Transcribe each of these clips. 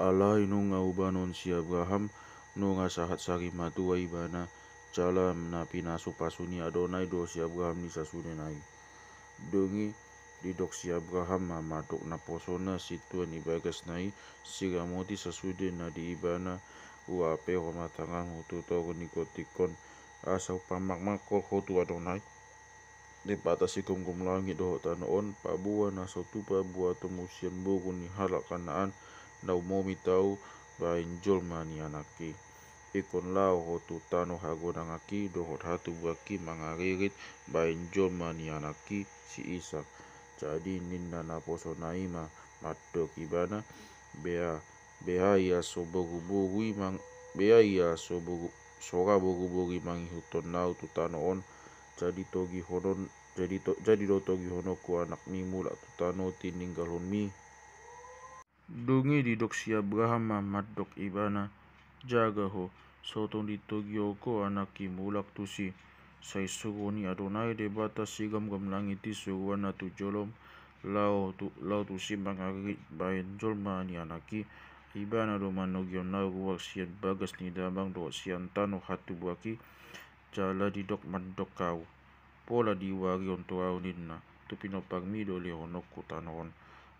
alai nunga ubanon si Abraham nunga sahat sari matua ibana cala napi nasu pasuni adonai do si Abraham ni sasune nai dongi didok si Abraham ma matok na posona si tuan ibagas nai siramoti sasude na di ibana uape ape roma tangan hutu togo nikotikon asau pamak makol hotu adonai di patasi kumkum langit doho tanoon pabua nasotu pabua musian buku ni halak kanaan naumomitaw ga enjol manianaki ikon lao tano hagonangaki dohot hatubaki mangareret ba enjol anaki si isa jadi ninna naposonaima matto kibana bea bea ia sobogu mang bea ia sobogu soga bogu bogi manghihuton nau tutano on jadi togi honon jadi to, jadi do togi hono ku anak mi mula tutano tininggal hon mi dungi di doxia brahma maddok ibana jagaho sotong di togioko anaki mulak tusi sai ni adonai debata sigam gam langiti suruana tu jolom lao tu lao tu si mangari bain jolma ni anaki ibana do manogion na ruak sian bagas ni damang do sian hatu buaki jala di dok mandok kau pola di wari on tu au ninna tu pinopang mi do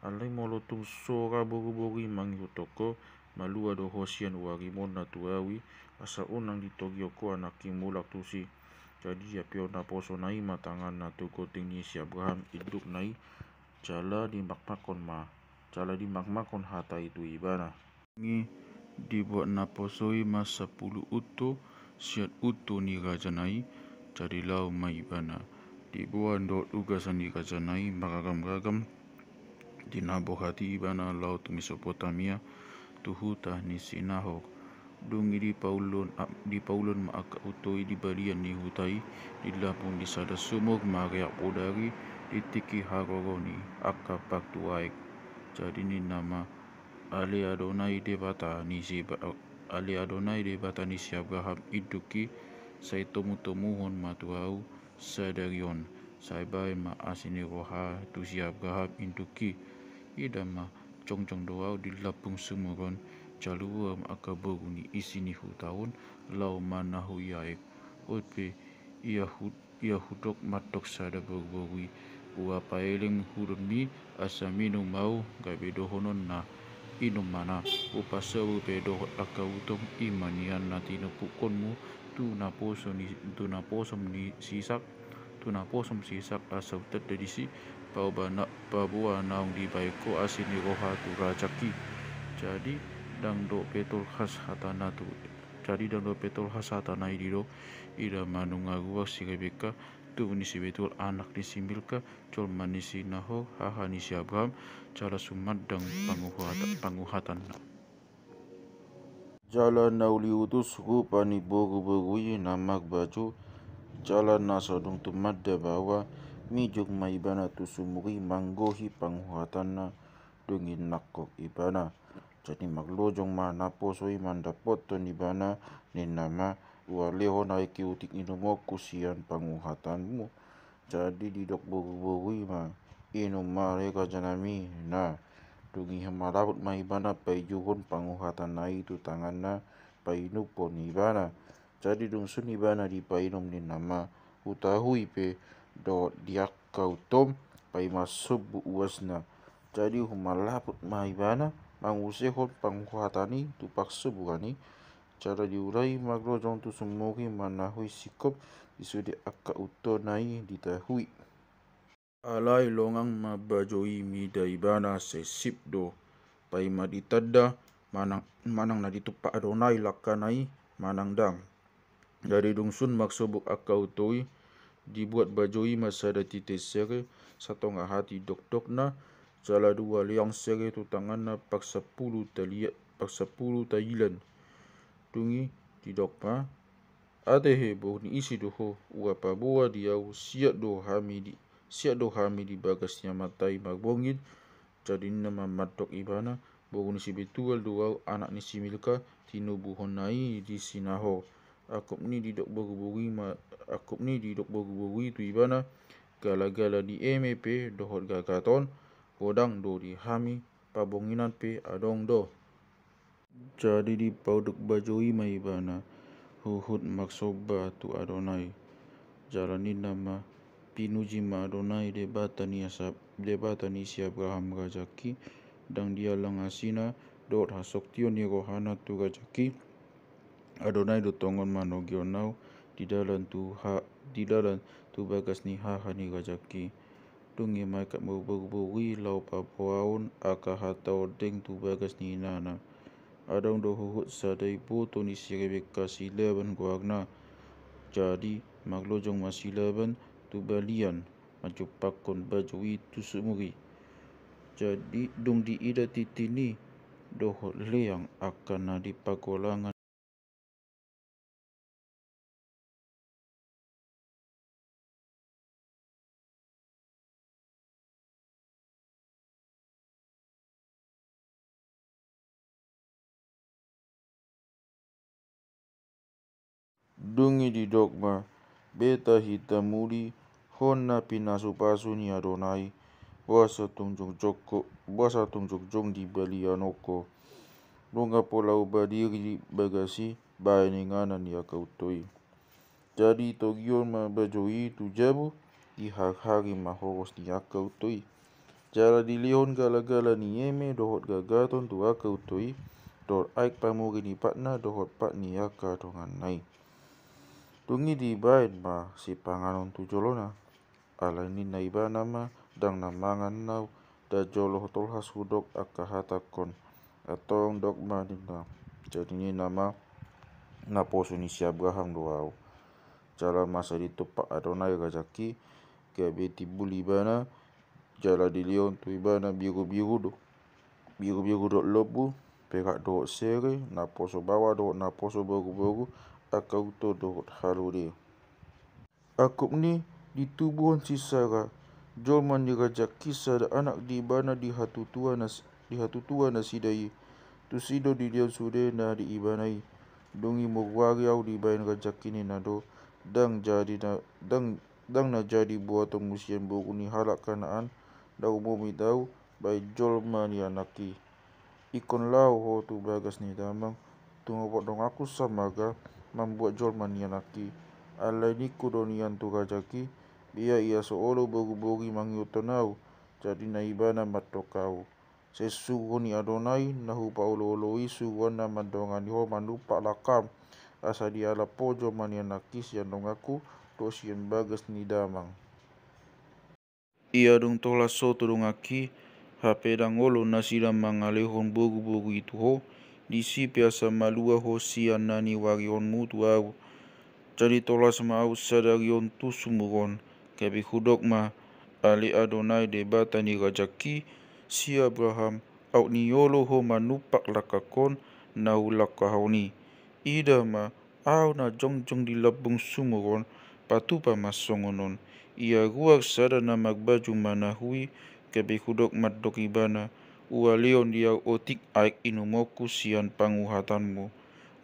alai molotong sora bori-bori mangiutoko malua do hosian wari na tuawi asa unang di togioko anaki mulak tusi jadi ya pio na poso nai matangan na koting ni si Abraham iduk nai jala di makmakon ma jala di makmakon hata itu ibana ni dibuat na posoi masa sepuluh utu siat utu ni raja nai jadi lau mai ibana dibuat dot ugasan ni raja nai maragam-ragam dinabohati bana laut Mesopotamia tuhu tahnisinaho dungi di paulon ah, di paulon aka utoi di balian ni hutai dilapun di sada ma maria udari di tiki akka paktuaik jadi ni nama ali adonai devata nisi ali adonai devata nisi abraham iduki saitomu tomuhon matuau sadarion ma asini roha siap gahap आसिनि ida ma गाहाब cong इदामा चंचंग दोआव दिलापुं सुमुगन jaluam akaboguni isini hutaun lau hu yaib otpe iahud hutok matok sada bogbogi ua paeleng hurmi asaminu mau gabe dohonon na inum mana upasawu pedo utong imanian natino mu tu naposo ni tu naposom ni sisak Tuna sisak tunako somsisak asautat dadisi paubana pabua naung di baiko asini roha tu rajaki jadi dang do petul khas hatana tu jadi dang do petul khas hatana idiro ida manunga gua sigabeka tu nisi betul anak nisi milka colman nisi naho haha nisi abraham cara sumat dang panguhatan panguhatan jalan nauli utus hu pani bogu bogu namak baju jala nasadong tumadda bawa mijog maibana tu sumuri manggohi na dungin nakok ibana jadi maglojong mana poso iman dapot ton ibana ninama waleho naiki utik inumo kusian panguhatanmu jadi didok buru-buru ma inum mareka janami na dungi ibana maibana payuhon panguhatan na itu tanganna painupon ibana jadi dong suni bana di nom ni nama utahui pe do diak kau tom pai masuk bu uasna jadi humala put mai bana manguse hot pangkuatani tu paksu bukani cara diurai magro jong tu semoga manahui sikop isu di akak uto nai ditahui alai longang ma bajoi mi dai bana sesip do pai ma ditada manang manang na ditupak donai lakanai manang dang Dari dungsun maksubuk akau toi dibuat bajoi masada tite sere satu hati dok-dok na jala dua liang sere tutangan na paksa pulu taliat paksa sepuluh tayilan dungi didok adehe atehe ni isi doho ua buah diau siat doh hami di siat doh hami di bagasnya matai magbongin jadi nama matok ibana bohni si betul doau anak ni similka tinu nai di sinaho Akup ni didok buri-buri ma akup ni didok buri-buri tu ibana gala-gala di MEP dohot gagaton godang do di hami pabonginan pe adong do jadi di baju bajoi mai ibana huhut maksoba tu adonai jalani nama pinuji ma adonai de batani asap de batani si Abraham rajaki dang dia langasina dohot hasoktion ni rohana tu rajaki Adonai do tongon mano gionau di dalam tu ha di dalam tu bagas ni ha hani gajaki dungi mai kat mubugui lau papuaun akahata ordeng tu bagas ni nana adong do huhut sadai bo tu ni sirebe kasile ban guagna jadi maglojong masile ban tu balian macupakon bajui tu sumuri jadi dung di ida titini do leang akan nadi dipagolangan dungi di dogma beta hita muli honna pina supasu ni adonai buasa tungjung joko buasa tungjung jong di bali anoko dunga pola uba diri bagasi bayaninganan ya kautoi jadi togion ma bajoi tu jabu di hari mahoros ni ya kautoi jala dilihon gala-gala ni eme dohot gagaton tu akautoi Dor aik pamuri ni patna dohot pat ni akar Dungi di baen ma si panganon tu jolona. Ala ni na iba nama dang namangan nau da jolo tol has hudok akahata kon dok ma dinda. Jadi ini nama na posu ni si Abraham doau. jalan masa pak Adonai gajaki kebe tibu libana jala di leon tu ibana biru-biru dok. Biru-biru dok lobu perak dok sere na poso bawah dok na poso baru-baru akau todoh haruri. Akup ni di tubuhan sisara, Jol menyeraja kisah da anak di ibana di hatu tua nas di hatu tua nasidai. Tusido di dia sudah na di ibanai. Dungi mogwari au di bain raja kini nado dang jadi na dang dang na jadi buat musian buku ni halak kanaan Dau umum itau bai jol mani anaki. Ikon lau ho tu bagas ni damang. Tunggu pot dong aku samaga. ga. membuat Jorman yanaki alaini kudonian tukajaki ia ia seolah bogi-bogi mangiutonau jadi naibana matokau sesuguni adonai nahu pauloloi suwana mandongani ho pak lakam asa diala pojo manianakis yang dongaku dosian bagas nidamang ia dong tola soto dongaki hape dangolo nasida mangalehon bogu-bogu itu ho disipia sama lua hosian nani warion mutu au. Jadi tolas ma au sadarion tu sumuron, kebi hudok ma ali adonai debatani rajaki si Abraham au yolo ho manupak lakakon nau lakahauni. Ida ma au na jongjong di labung sumuron patupa masongonon. Ia ruak sadana magbaju manahui kebi hudok madok ibana. Ua dia otik aik inumoku sian panguhatanmu.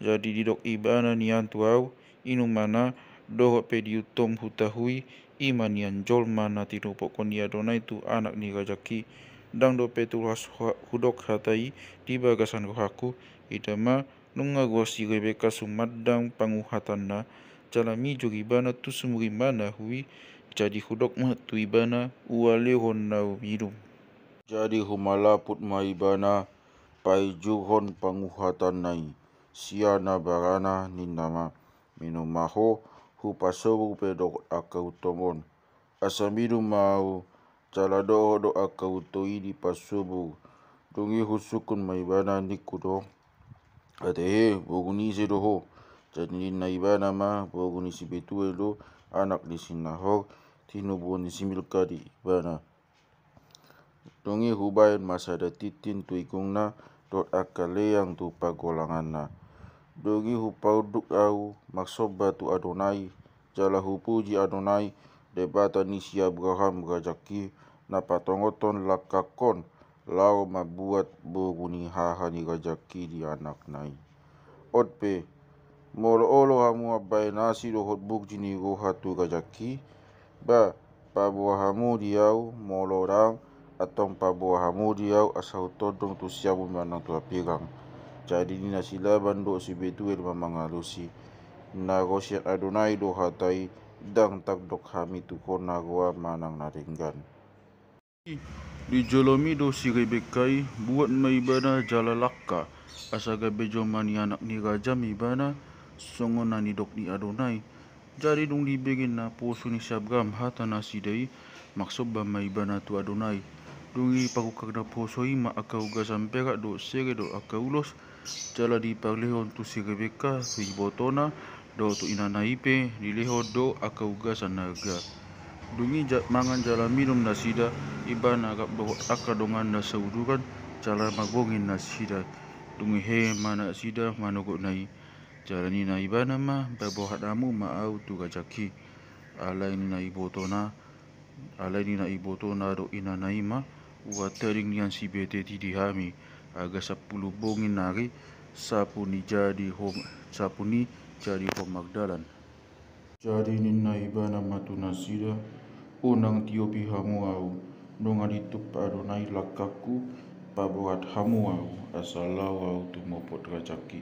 Jadi didok ibana nian tuau inumana doho pediutom hutahui iman nian jolma na pokon dia donai tu anak ni rajaki. Dang do petulas hudok hatai di bagasan rohaku. idama nunga gosi rebeka sumadang panguhatanna jalami bana tu sumuri mana hui jadi hudok ma ibana uale honnau midum. Jadi humala put maibana pai juhon panguhatan nai siana barana ninama minum maho hu pasobu pedok akau tomon asamidu mau calado do akau toi di pasobu dungi husukun maibana nikudo atehe boguni sedoho jadi naibana ma boguni sibetu anak di sinahok tinubu ni similkadi bana. hubayan hubain ada titin tuikungna dot yang tu pagolanganna dongi hubau au maksoba tu adonai jala puji adonai debata nisi abraham gajaki na patongoton lakakon lao mabuat boguni ni gajaki di anak nai otpe molo olo hamu abai nasi dohot buk jini gohatu gajaki ba pabuahamu hamu diau molo rang atau pabua hamudi au asau todong tu siabu manang tua pirang jadi ni laban do si betu el mamangalusi nagosia adonai do hatai dang tak dok hami tu kona manang naringgan dijolomi do si rebekai buat maibana jalalaka asaga bejo mani anak ni raja mibana songonan ni dok ni adonai jadi dong dibegin na posuni ni sabgam hata nasidai maksud bama maibana tu adonai dungi parukakna posoima akauga sampera do sere do akaulos jala di parlehon tu si beka tu ibotona do tu inanaipe dileho do akauga sanaga dungi mangan jala minum nasida iban agak bawa akadongan nasaudukan jala magongin nasida dungi he mana sida manogo nai jalani na amu ma babohadamu maau tu gajaki alaini na ibotona alain na ibotona do inanaima wataring niyan si BTT dihami aga sepuluh bongin nari sapuni jadi hom sapuni jadi hom magdalan jadi ninna iba na matunasida unang tiopi hamuau nunga ditup adonai lakaku pabuat hamuau asalawau tumopot rajaki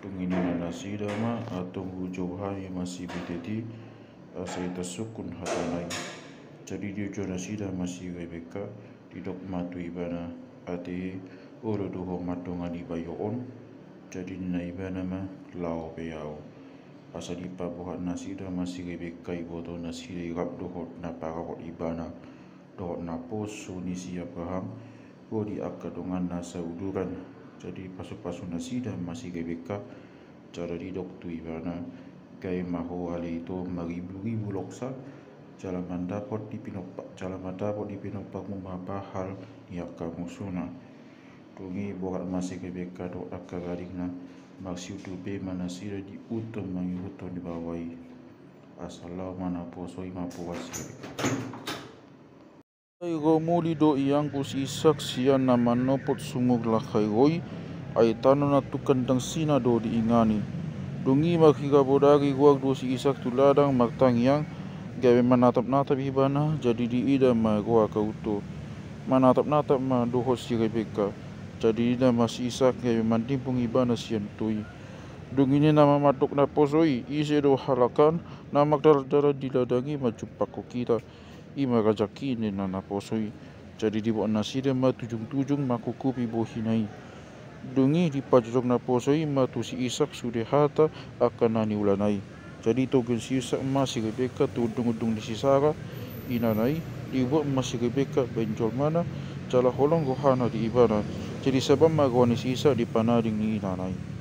tungini na nasida ma atong hujau hami masih BTT asai tasukun hatanai jadi dia jonasida masih WBK tidak matu ibana ati oro duho matungan di on, jadi na ibana ma lao beyao buhat nasi da masih lebih kai nasi nasira irap dohot na hot ibana dohot na poso ni si Abraham ko di akadongan nasa uduran jadi pasu-pasu nasi da masih rebeka cara didok tu ibana kai maho ale itu maribu-ribu loksa Jalamanda pod dipinopak Jalamanda pod dipinopak mumapa hal kamu suna? Tungi bokat masih kebeka do akagarigna Maksi utube manasira di utum mangi huton di bawai Asalau manapo soi mapo ya. wasir Gomuli do iyang kusisak siya naman nopot sungog lakayoy ay tanu na tukandang sina do diingani. Dungi makikabodagi guag do si isak tuladang magtangyang Gawe manatap natap ibana jadi di ida ma gua ka utu. Manatap natap ma duho si Rebecca jadi ida ma si Isaac gawe mandimpung ibana si antui. Dung nama matuk na posoi isi do halakan na magdar dara diladangi ma jumpa ko kita. Ima rajaki ini na na posoi. Jadi di bawah nasi dia ma tujung-tujung ma kukupi bohinai. Dungi di pajok na posoi ma tu si isak sudah hata akan nani ulanai jadi tu ke si sa masih ke beka tu dung dung di sisara ina nai di buat masih ke beka benjol mana cala holong gohana di ibana jadi sebab magwani sisa di panaring ni ina nai.